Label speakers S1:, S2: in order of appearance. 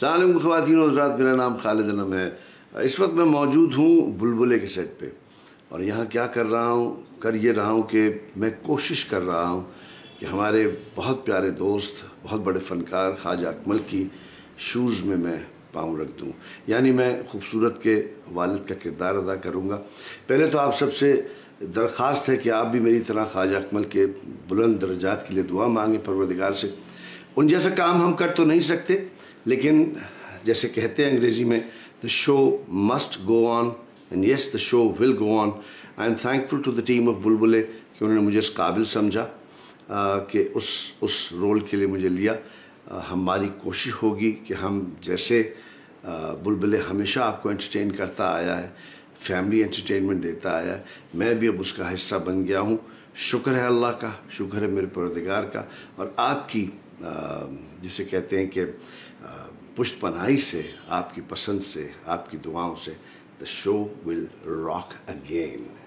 S1: सलाम खुवान हजरात मेरा नाम खालिद नम है इस वक्त मैं मौजूद हूँ बुलबुले के सेट पे और यहाँ क्या कर रहा हूँ कर ये रहा हूँ कि मैं कोशिश कर रहा हूँ कि हमारे बहुत प्यारे दोस्त बहुत बड़े फ़नकार ख्वाजा अकमल की शूज़ में मैं पाँव रख दूँ यानी मैं खूबसूरत के वालद का किरदार अदा करूँगा पहले तो आप सबसे दरख्वास्त है कि आप भी मेरी तरह ख्वाजा अकमल के बुलंद दर्जात के लिए दुआ मांगें परवरदिगार से उन जैसा काम हम कर तो नहीं सकते लेकिन जैसे कहते हैं अंग्रेजी में the show must go on and yes the show will go on I am thankful to the team of Bulbule कि उन्होंने मुझे इस काबिल समझा कि उस उस रोल के लिए मुझे लिया आ, हमारी कोशिश होगी कि हम जैसे बुलबुलें हमेशा आपको एंटरटेन करता आया है फैमिली एंटरटेनमेंट देता आया मैं भी अब उसका हिस्सा बन गया हूँ शुक्र है अल्लाह का शुक्र है मेरे परदगार का और आपकी जिसे कहते हैं कि पुष्ट पनाई से आपकी पसंद से आपकी दुआओं से the show will rock
S2: again